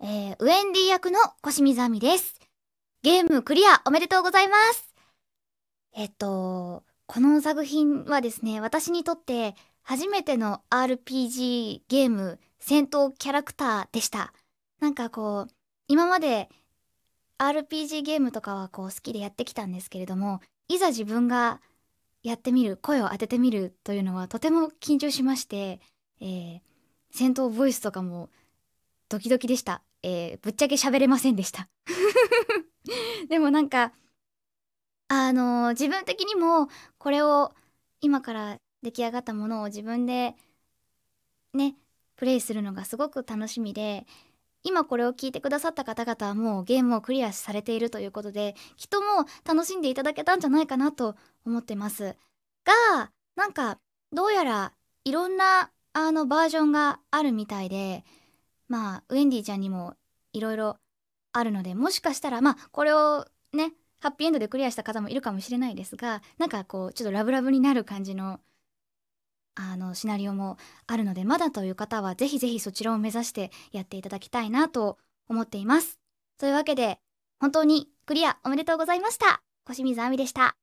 えー、ウェンディ役の小清水亜美です。ゲームクリアおめでとうございます。えっと、この作品はですね、私にとって初めての RPG ゲーム戦闘キャラクターでした。なんかこう、今まで RPG ゲームとかはこう好きでやってきたんですけれども、いざ自分がやってみる、声を当ててみるというのはとても緊張しまして、えー、戦闘ボイスとかもドキドキでした。えー、ぶっちゃけ喋れませんでした。でもなんか、あのー、自分的にもこれを今から出来上がったものを自分でね、プレイするのがすごく楽しみで、今これを聞いてくださった方々はもうゲームをクリアされているということで、きっともう楽しんでいただけたんじゃないかなと思ってます。が、なんか、どうやらいろんなあのバージョンがあるみたいで、まあウェンディちゃんにもいろいろあるのでもしかしたらまあこれをねハッピーエンドでクリアした方もいるかもしれないですがなんかこうちょっとラブラブになる感じのあのシナリオもあるのでまだという方はぜひぜひそちらを目指してやっていただきたいなと思っています。というわけで本当にクリアおめでとうございました小清水亜美でした。